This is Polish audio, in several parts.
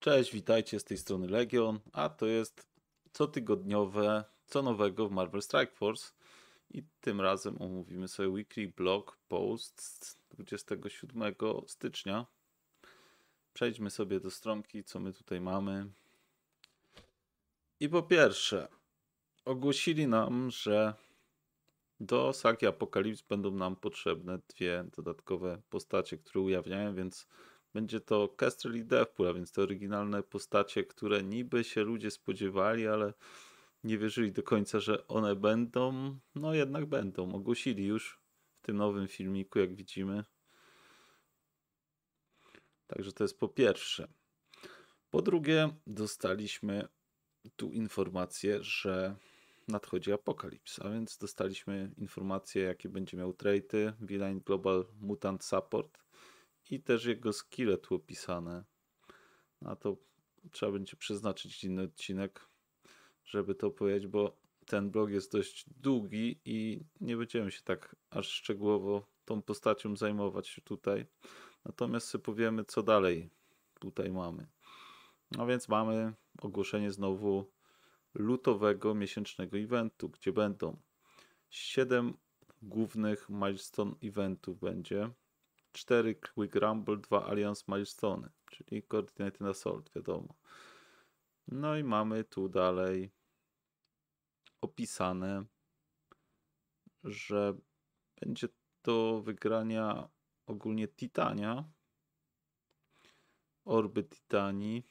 Cześć, witajcie z tej strony Legion, a to jest cotygodniowe, co nowego w Marvel Strike Force. I tym razem omówimy sobie weekly blog post z 27 stycznia. Przejdźmy sobie do stronki, co my tutaj mamy. I po pierwsze, ogłosili nam, że do sagi Apokalips będą nam potrzebne dwie dodatkowe postacie, które ujawniają, więc będzie to Kestrel i Deadpool, a więc te oryginalne postacie, które niby się ludzie spodziewali, ale nie wierzyli do końca, że one będą. No jednak będą. Ogłosili już w tym nowym filmiku, jak widzimy. Także to jest po pierwsze. Po drugie, dostaliśmy tu informację, że nadchodzi apokalips, a więc dostaliśmy informację, jakie będzie miał traity, Villain Global Mutant Support i też jego skille tu opisane. Na no, to trzeba będzie przeznaczyć inny odcinek, żeby to powiedzieć, bo ten blog jest dość długi i nie będziemy się tak aż szczegółowo tą postacią zajmować tutaj. Natomiast sobie powiemy, co dalej tutaj mamy. No więc mamy ogłoszenie znowu lutowego miesięcznego eventu, gdzie będą 7 głównych milestone eventów będzie. 4 Quick Rumble, 2 Alliance Milestone, czyli Coordinated Assault, wiadomo. No i mamy tu dalej opisane, że będzie to wygrania ogólnie Titania, orby Titanii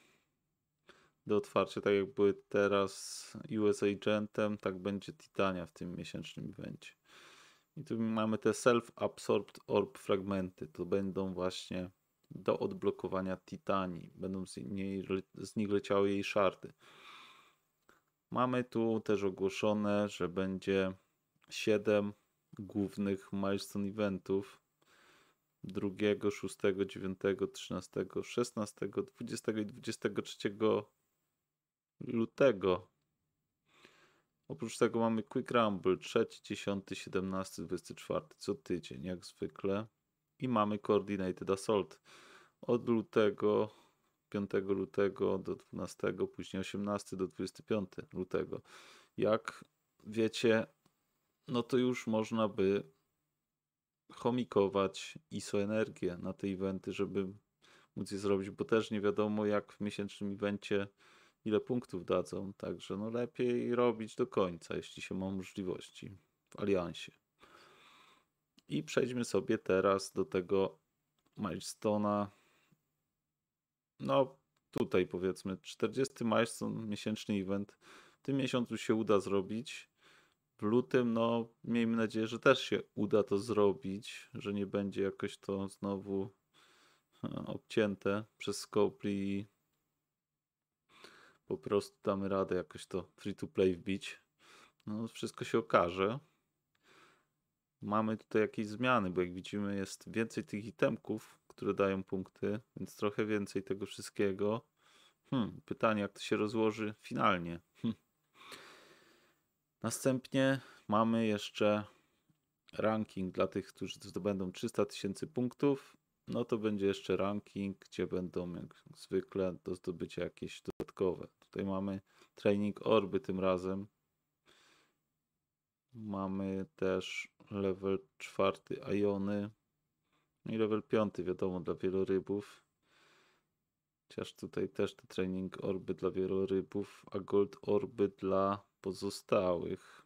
do otwarcia, tak jak były teraz US Agentem, tak będzie Titania w tym miesięcznym evencie. I tu mamy te self-absorbed orb fragmenty. To będą właśnie do odblokowania Titanii. Będą z, niej, z nich leciały jej szardy. Mamy tu też ogłoszone, że będzie 7 głównych milestone eventów 2, 6, 9, 13, 16, 20 i 23 lutego Oprócz tego mamy Quick Rumble 3, 10, 17, 24 co tydzień, jak zwykle. I mamy Coordinated Assault od lutego, 5 lutego do 12, później 18 do 25 lutego. Jak wiecie, no to już można by chomikować ISO energię na te eventy, żeby móc je zrobić, bo też nie wiadomo jak w miesięcznym evencie ile punktów dadzą. Także no lepiej robić do końca, jeśli się ma możliwości w aliansie. I przejdźmy sobie teraz do tego milestone'a. No tutaj powiedzmy 40 milestone, miesięczny event. W tym miesiącu się uda zrobić. W lutym, no miejmy nadzieję, że też się uda to zrobić, że nie będzie jakoś to znowu e, obcięte przez Scopely po prostu damy radę jakoś to free to play wbić. No, wszystko się okaże. Mamy tutaj jakieś zmiany, bo jak widzimy jest więcej tych itemków, które dają punkty, więc trochę więcej tego wszystkiego. Hmm, pytanie, jak to się rozłoży finalnie. Hmm. Następnie mamy jeszcze ranking dla tych, którzy zdobędą 300 tysięcy punktów no to będzie jeszcze ranking, gdzie będą jak zwykle do zdobycia jakieś dodatkowe. Tutaj mamy trening orby tym razem. Mamy też level czwarty Iony no i level piąty wiadomo dla wielorybów. Chociaż tutaj też te trening orby dla wielorybów, a gold orby dla pozostałych.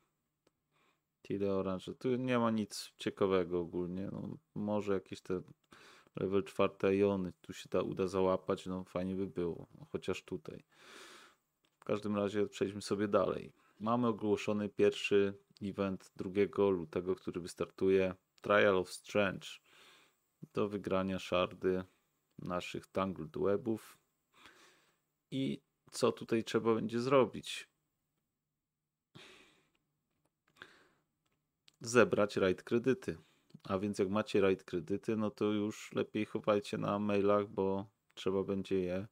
Tyle oranży. Tu nie ma nic ciekawego ogólnie. No, może jakieś te level 4 Jony, tu się da uda załapać, no fajnie by było, chociaż tutaj. W każdym razie przejdźmy sobie dalej. Mamy ogłoszony pierwszy event 2 lutego, który wystartuje Trial of Strange do wygrania szardy naszych Tangled Webów. I co tutaj trzeba będzie zrobić? Zebrać raid kredyty. A więc jak macie rajd kredyty, no to już lepiej chowajcie na mailach, bo trzeba będzie je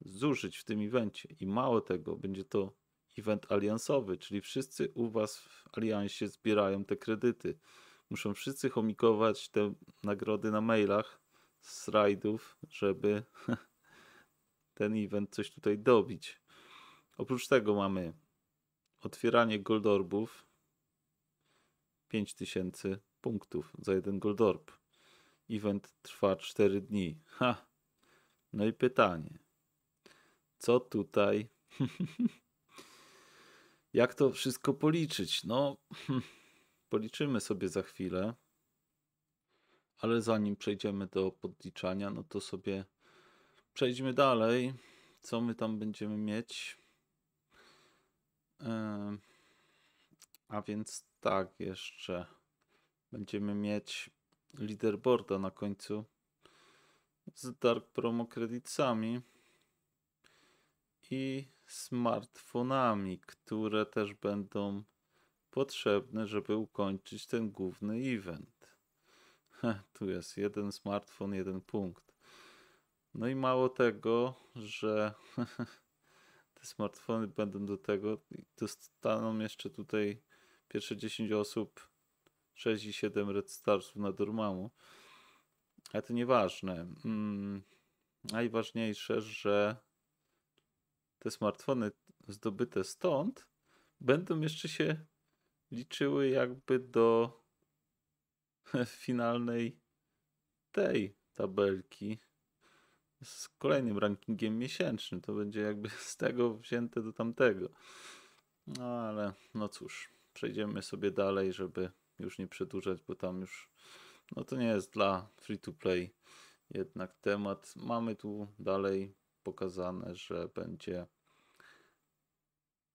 zużyć w tym evencie. I mało tego, będzie to event aliansowy, czyli wszyscy u Was w aliansie zbierają te kredyty. Muszą wszyscy chomikować te nagrody na mailach z rajdów, żeby ten event coś tutaj dobić. Oprócz tego mamy otwieranie goldorbów 5000 punktów za jeden Goldorb. Event trwa 4 dni. Ha! No i pytanie. Co tutaj? Jak to wszystko policzyć? No, policzymy sobie za chwilę. Ale zanim przejdziemy do podliczania, no to sobie przejdźmy dalej. Co my tam będziemy mieć? A więc tak, jeszcze będziemy mieć leaderboarda na końcu z Dark Promo Creditsami i smartfonami, które też będą potrzebne, żeby ukończyć ten główny event. Heh, tu jest jeden smartfon, jeden punkt. No i mało tego, że te smartfony będą do tego, dostaną jeszcze tutaj pierwsze 10 osób 6 i 7 Red Starsów na Dormammu. Ale to nieważne. Mm, najważniejsze, że te smartfony zdobyte stąd będą jeszcze się liczyły jakby do finalnej tej tabelki z kolejnym rankingiem miesięcznym. To będzie jakby z tego wzięte do tamtego. No ale no cóż, przejdziemy sobie dalej, żeby już nie przedłużać, bo tam już no to nie jest dla free to play jednak temat. Mamy tu dalej pokazane, że będzie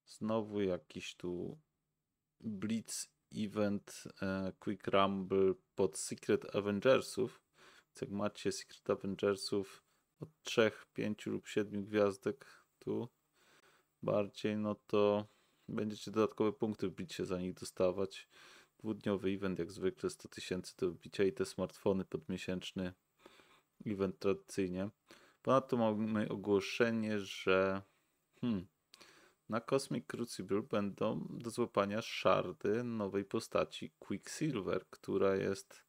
znowu jakiś tu blitz event e, quick rumble pod Secret Avengersów. Więc jak macie Secret Avengersów od 3, 5 lub 7 gwiazdek tu bardziej, no to będziecie dodatkowe punkty w bicie za nich dostawać dwudniowy event, jak zwykle 100 tysięcy do wbicia i te smartfony podmiesięczny event tradycyjnie. Ponadto mamy ogłoszenie, że hmm, na Cosmic Crucible będą do złapania szardy nowej postaci Quicksilver, która jest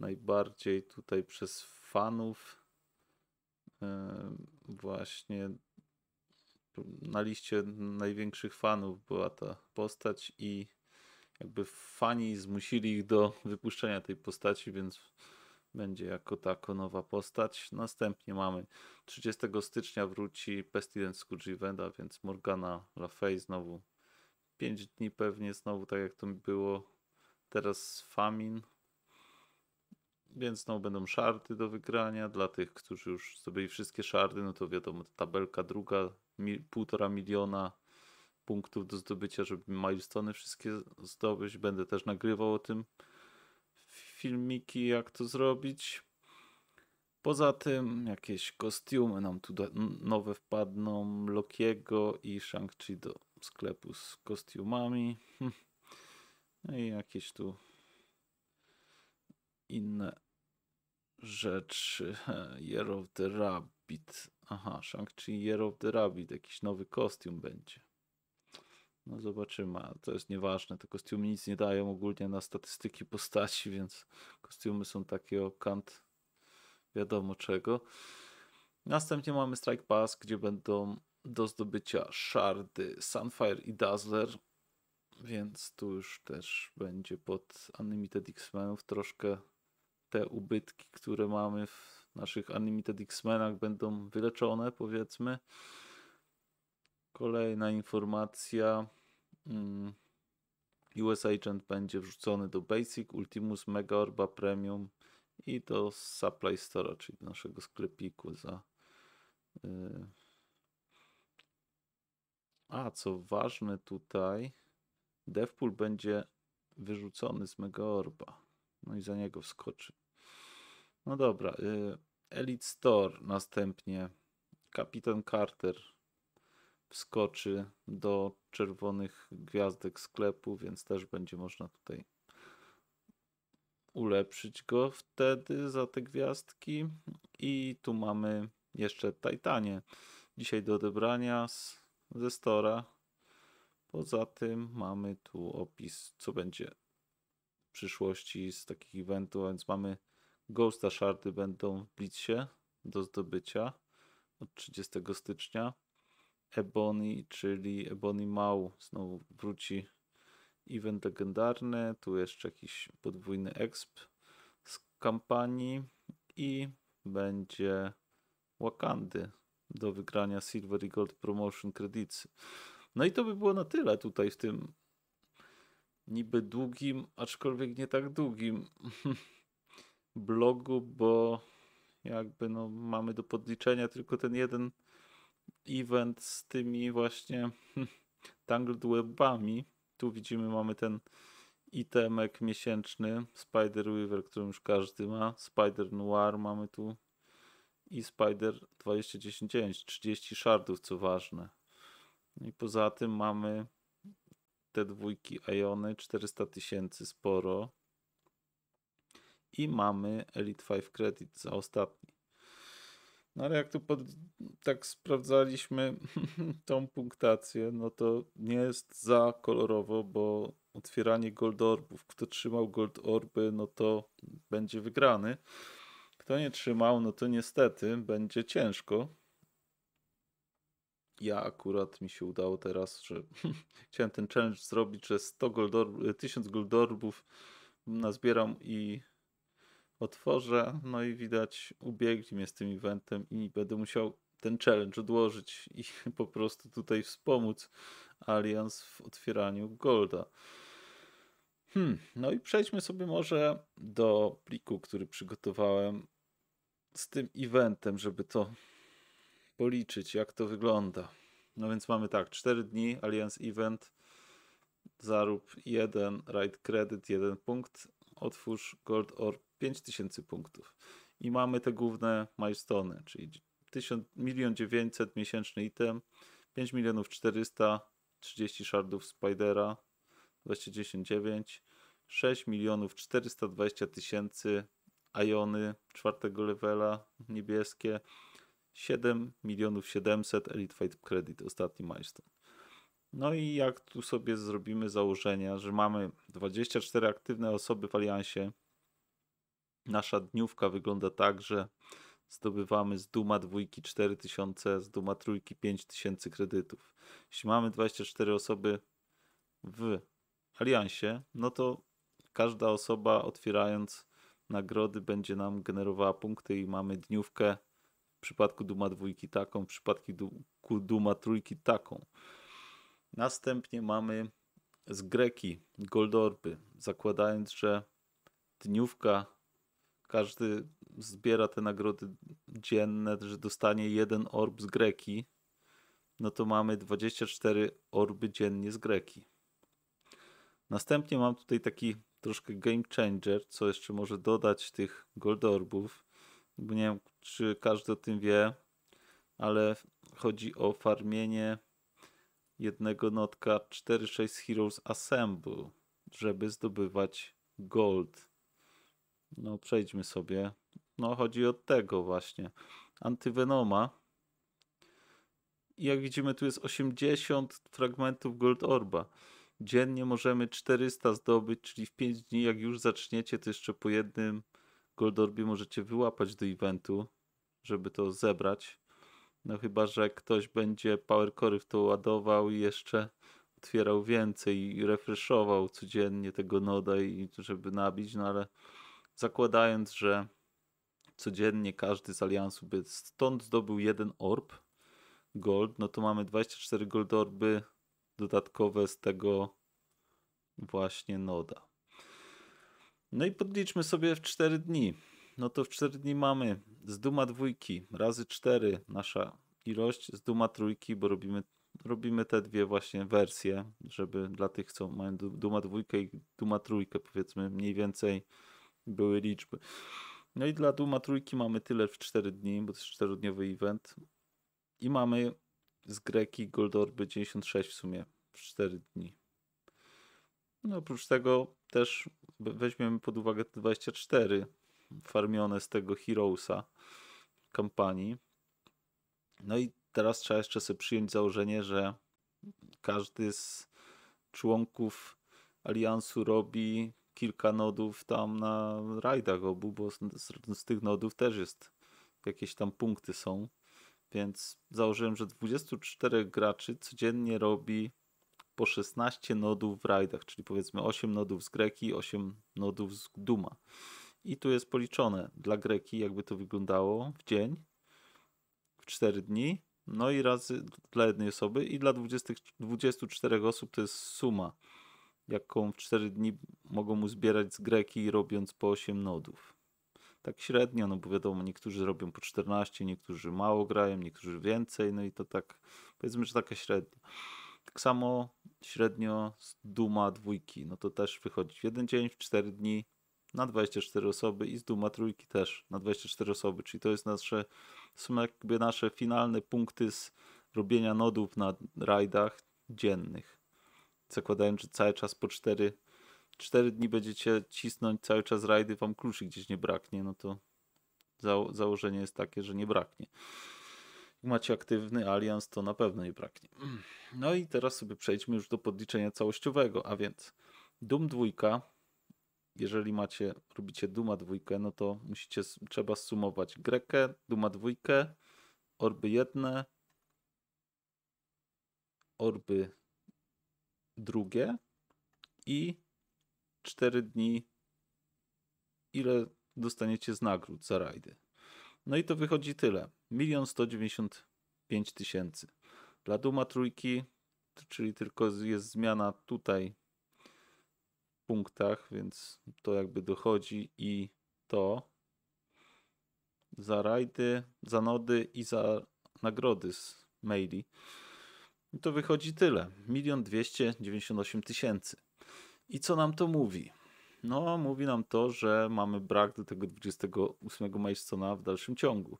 najbardziej tutaj przez fanów e, właśnie na liście największych fanów była ta postać i jakby fani zmusili ich do wypuszczenia tej postaci, więc będzie jako tako nowa postać. Następnie mamy 30 stycznia wróci Pestilence Scourgivenda, więc Morgana LaFay znowu 5 dni pewnie, znowu tak jak to było teraz Famin. Więc znowu będą szardy do wygrania. Dla tych, którzy już zdobyli wszystkie szardy, no to wiadomo, tabelka druga, mi, półtora miliona punktów do zdobycia, żeby milestone wszystkie zdobyć. Będę też nagrywał o tym filmiki, jak to zrobić. Poza tym jakieś kostiumy nam tu nowe wpadną Lokiego i Shang-Chi do sklepu z kostiumami. No i jakieś tu inne rzeczy. Year of the Rabbit. Aha, Shang-Chi Year of the Rabbit. Jakiś nowy kostium będzie. No zobaczymy, ale to jest nieważne. Te kostiumy nic nie dają ogólnie na statystyki postaci, więc kostiumy są takie o kant wiadomo czego. Następnie mamy Strike Pass, gdzie będą do zdobycia Shardy, Sunfire i Dazzler, więc tu już też będzie pod Unlimited X-Menów troszkę te ubytki, które mamy w naszych Unlimited X-Menach będą wyleczone, powiedzmy. Kolejna informacja. Mm. US Agent będzie wrzucony do Basic, Ultimus, Mega Orba Premium i do Supply Store, czyli do naszego sklepiku za. Y, A co ważne tutaj, Devpool będzie wyrzucony z Mega Orba. No i za niego wskoczy. No dobra. Y, Elite Store następnie. Kapitan Carter wskoczy do czerwonych gwiazdek sklepu, więc też będzie można tutaj ulepszyć go wtedy za te gwiazdki. I tu mamy jeszcze Titanie. Dzisiaj do odebrania z, ze Stora. Poza tym mamy tu opis, co będzie w przyszłości z takich eventów, więc mamy Ghosta Shardy będą w Blitzie do zdobycia od 30 stycznia. Ebony, czyli Ebony Mał. Znowu wróci event legendarny, tu jeszcze jakiś podwójny exp z kampanii i będzie Wakandy do wygrania Silver i Gold Promotion Credits. No i to by było na tyle tutaj w tym niby długim, aczkolwiek nie tak długim blogu, bo jakby no mamy do podliczenia tylko ten jeden event z tymi właśnie Tangled Webami. Tu widzimy, mamy ten itemek miesięczny Spider Weaver, który już każdy ma. Spider Noir mamy tu i Spider 2019, 30 shardów, co ważne. I poza tym mamy te dwójki Iony, 400 tysięcy sporo. I mamy Elite 5 Credit za ostatni no ale jak tu pod, tak sprawdzaliśmy tą punktację, no to nie jest za kolorowo, bo otwieranie gold orbów. Kto trzymał gold orby, no to będzie wygrany. Kto nie trzymał, no to niestety będzie ciężko. Ja akurat mi się udało teraz, że chciałem ten challenge zrobić, że 100 gold orb, 1000 gold orbów nazbieram i otworzę, no i widać, ubiegli mnie z tym eventem i będę musiał ten challenge odłożyć i po prostu tutaj wspomóc Allianz w otwieraniu Golda. Hmm, no i przejdźmy sobie może do pliku, który przygotowałem z tym eventem, żeby to policzyć, jak to wygląda. No więc mamy tak, 4 dni, Allianz Event, zarób 1, Ride Credit 1 punkt, otwórz Gold Orb 5000 punktów. I mamy te główne milestone, czyli 1 900 miesięczny item, 5 milionów 400, shardów Spidera, 299, 6 milionów 420 tysięcy Iony czwartego levela niebieskie, 7 milionów 700 Elite Fight Credit, ostatni milestone. No i jak tu sobie zrobimy założenia, że mamy 24 aktywne osoby w Aliansie, nasza dniówka wygląda tak, że zdobywamy z Duma dwójki 4000, z Duma trójki 5000 kredytów. Jeśli mamy 24 osoby w aliansie, no to każda osoba otwierając nagrody będzie nam generowała punkty i mamy dniówkę w przypadku Duma dwójki taką, w przypadku Duma trójki taką. Następnie mamy z Greki, Goldorby, zakładając, że dniówka każdy zbiera te nagrody dzienne, że dostanie jeden orb z greki, no to mamy 24 orby dziennie z greki. Następnie mam tutaj taki troszkę game changer, co jeszcze może dodać tych gold orbów. Nie wiem, czy każdy o tym wie, ale chodzi o farmienie jednego notka 4.6 Heroes Assemble, żeby zdobywać gold. No, przejdźmy sobie. No, chodzi o tego właśnie. Antyvenoma. I jak widzimy, tu jest 80 fragmentów Gold Orba. Dziennie możemy 400 zdobyć, czyli w 5 dni, jak już zaczniecie, to jeszcze po jednym Gold Orbie możecie wyłapać do eventu, żeby to zebrać. No chyba, że ktoś będzie Power Core w to ładował i jeszcze otwierał więcej i refreshował codziennie tego noda i żeby nabić, no ale zakładając, że codziennie każdy z aliansu by stąd zdobył jeden orb gold, no to mamy 24 gold orby dodatkowe z tego właśnie noda. No i podliczmy sobie w 4 dni. No to w 4 dni mamy z duma dwójki razy 4 nasza ilość, z duma trójki, bo robimy, robimy te dwie właśnie wersje, żeby dla tych, co mają duma dwójkę i duma trójkę powiedzmy mniej więcej były liczby. No i dla Duma Trójki mamy tyle w 4 dni, bo to jest 4-dniowy event. I mamy z Greki Goldorby 96 w sumie w 4 dni. No oprócz tego też weźmiemy pod uwagę te 24 farmione z tego Heroesa kampanii. No i teraz trzeba jeszcze sobie przyjąć założenie, że każdy z członków aliansu robi kilka nodów tam na rajdach obu, bo z, z, tych nodów też jest jakieś tam punkty są. Więc założyłem, że 24 graczy codziennie robi po 16 nodów w rajdach, czyli powiedzmy 8 nodów z Greki, 8 nodów z Duma. I tu jest policzone dla Greki, jakby to wyglądało w dzień, w 4 dni, no i razy dla jednej osoby i dla 20, 24 osób to jest suma jaką w 4 dni mogą mu zbierać z greki, robiąc po 8 nodów. Tak średnio, no bo wiadomo, niektórzy robią po 14, niektórzy mało grają, niektórzy więcej, no i to tak, powiedzmy, że taka średnia. Tak samo średnio z Duma dwójki, no to też wychodzi w jeden dzień, w 4 dni na 24 osoby i z Duma trójki też na 24 osoby, czyli to jest nasze, są jakby nasze finalne punkty z robienia nodów na rajdach dziennych zakładając, że cały czas po cztery, cztery dni będziecie cisnąć cały czas rajdy, wam kluczy gdzieś nie braknie, no to zało założenie jest takie, że nie braknie. macie aktywny alians, to na pewno nie braknie. No i teraz sobie przejdźmy już do podliczenia całościowego, a więc Doom 2, jeżeli macie, robicie Duma 2, no to musicie, trzeba sumować Grekę, Duma 2, orby jedne, orby drugie i cztery dni, ile dostaniecie z nagród za rajdy. No i to wychodzi tyle. 1 195 tysięcy. Dla Duma trójki, czyli tylko jest zmiana tutaj w punktach, więc to jakby dochodzi i to za rajdy, za nody i za nagrody z maili. I to wychodzi tyle: 1 298 tysięcy. I co nam to mówi? No, mówi nam to, że mamy brak do tego 28 Majstona w dalszym ciągu.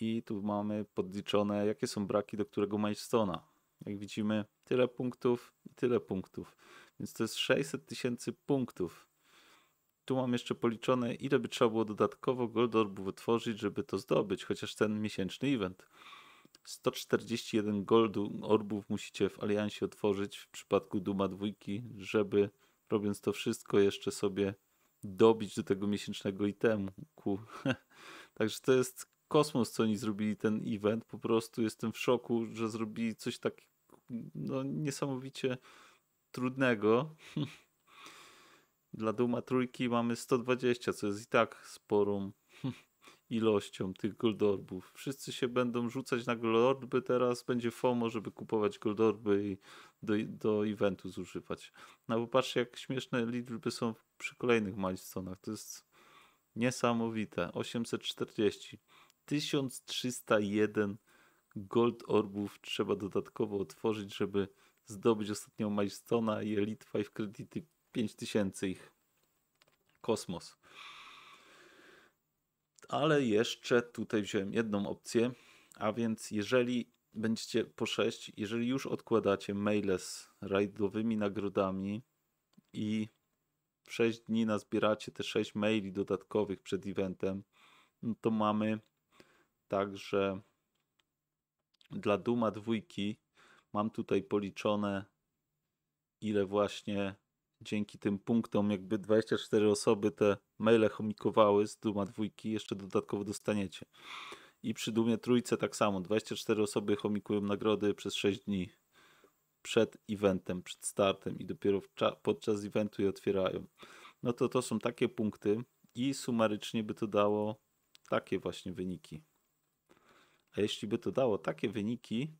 I tu mamy podliczone, jakie są braki do którego Majstona. Jak widzimy, tyle punktów i tyle punktów. Więc to jest 600 tysięcy punktów. Tu mam jeszcze policzone, ile by trzeba było dodatkowo Goldorbu wytworzyć, żeby to zdobyć, chociaż ten miesięczny event. 141 goldu orbów musicie w Aliansie otworzyć w przypadku Duma dwójki, żeby robiąc to wszystko jeszcze sobie dobić do tego miesięcznego itemu. Także to jest kosmos, co oni zrobili ten event. Po prostu jestem w szoku, że zrobili coś tak no, niesamowicie trudnego. Dla Duma trójki mamy 120, co jest i tak sporą ilością tych goldorbów. Wszyscy się będą rzucać na goldorby, teraz będzie FOMO, żeby kupować goldorby i do, do eventu zużywać. No bo patrzcie, jak śmieszne liczby są przy kolejnych milestone'ach. To jest niesamowite. 840. 1301 gold orbów trzeba dodatkowo otworzyć, żeby zdobyć ostatnią milestone'a i Elite 5 kredyty 5000 ich. Kosmos ale jeszcze tutaj wziąłem jedną opcję, a więc jeżeli będziecie po 6, jeżeli już odkładacie maile z rajdowymi nagrodami i w 6 dni nazbieracie te 6 maili dodatkowych przed eventem, no to mamy także dla Duma dwójki mam tutaj policzone ile właśnie dzięki tym punktom jakby 24 osoby te maile chomikowały z Duma dwójki, jeszcze dodatkowo dostaniecie. I przy Dumie trójce tak samo, 24 osoby chomikują nagrody przez 6 dni przed eventem, przed startem i dopiero podczas eventu je otwierają. No to to są takie punkty i sumarycznie by to dało takie właśnie wyniki. A jeśli by to dało takie wyniki,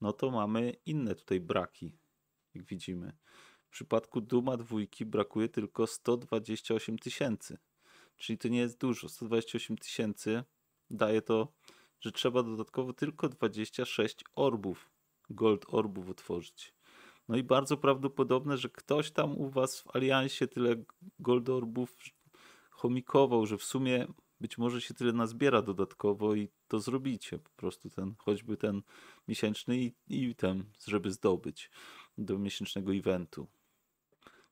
no to mamy inne tutaj braki, jak widzimy przypadku Duma dwójki brakuje tylko 128 tysięcy. Czyli to nie jest dużo. 128 tysięcy daje to, że trzeba dodatkowo tylko 26 orbów, gold orbów otworzyć. No i bardzo prawdopodobne, że ktoś tam u was w Aliansie tyle gold orbów chomikował, że w sumie być może się tyle nazbiera dodatkowo i to zrobicie. Po prostu ten, choćby ten miesięczny i, i żeby zdobyć do miesięcznego eventu.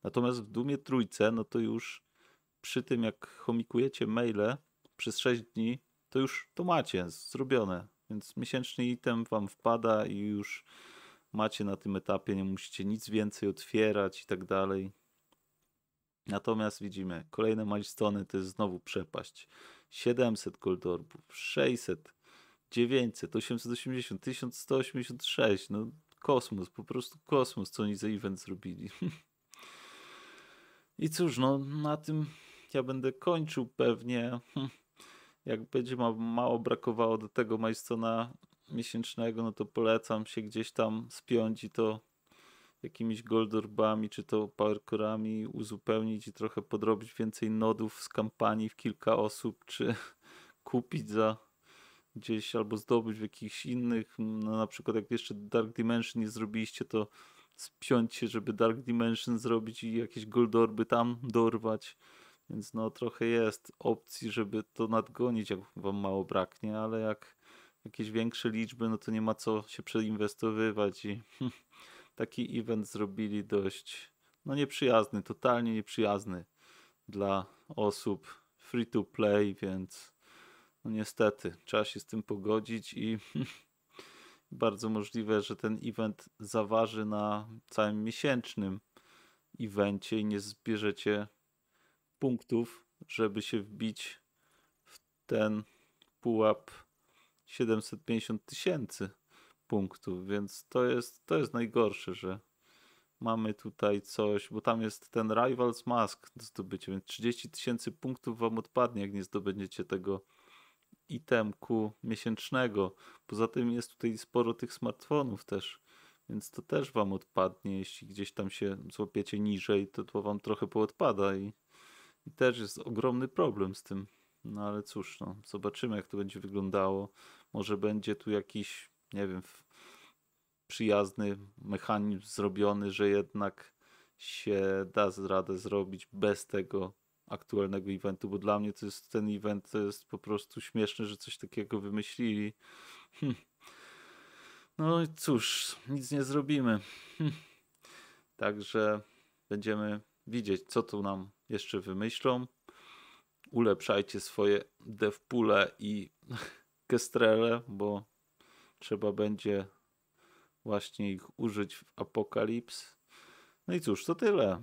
Natomiast w Dumie Trójce, no to już przy tym, jak chomikujecie maile przez 6 dni, to już to macie zrobione. Więc miesięczny item wam wpada i już macie na tym etapie, nie musicie nic więcej otwierać i tak dalej. Natomiast widzimy, kolejne milestone to jest znowu przepaść. 700 gold orbów, 600, 900, 880, 1186, no kosmos, po prostu kosmos, co oni za event zrobili. I cóż, no na tym ja będę kończył pewnie. Jak będzie ma, mało brakowało do tego Majstona miesięcznego, no to polecam się gdzieś tam spiąć i to jakimiś goldorbami czy to parkurami uzupełnić i trochę podrobić więcej nodów z kampanii w kilka osób, czy kupić za gdzieś albo zdobyć w jakichś innych. No, na przykład jak jeszcze Dark Dimension nie zrobiliście, to spiąć się, żeby Dark Dimension zrobić i jakieś Goldorby tam dorwać. Więc no trochę jest opcji, żeby to nadgonić, jak wam mało braknie, ale jak jakieś większe liczby, no to nie ma co się przeinwestowywać i taki event zrobili dość no nieprzyjazny, totalnie nieprzyjazny dla osób free to play, więc no niestety trzeba się z tym pogodzić i bardzo możliwe, że ten event zaważy na całym miesięcznym evencie i nie zbierzecie punktów, żeby się wbić w ten pułap 750 tysięcy punktów, więc to jest, to jest najgorsze, że mamy tutaj coś, bo tam jest ten Rivals Mask do zdobycia, więc 30 tysięcy punktów wam odpadnie, jak nie zdobędziecie tego itemku miesięcznego. Poza tym jest tutaj sporo tych smartfonów też, więc to też wam odpadnie. Jeśli gdzieś tam się złapiecie niżej, to to wam trochę poodpada i, i też jest ogromny problem z tym. No ale cóż, no, zobaczymy jak to będzie wyglądało. Może będzie tu jakiś, nie wiem, przyjazny mechanizm zrobiony, że jednak się da radę zrobić bez tego aktualnego eventu, bo dla mnie to jest ten event to jest po prostu śmieszny, że coś takiego wymyślili. Hmm. No i cóż, nic nie zrobimy. Hmm. Także będziemy widzieć, co tu nam jeszcze wymyślą. Ulepszajcie swoje devpule i kestrele, bo trzeba będzie właśnie ich użyć w Apokalips. No i cóż, to tyle.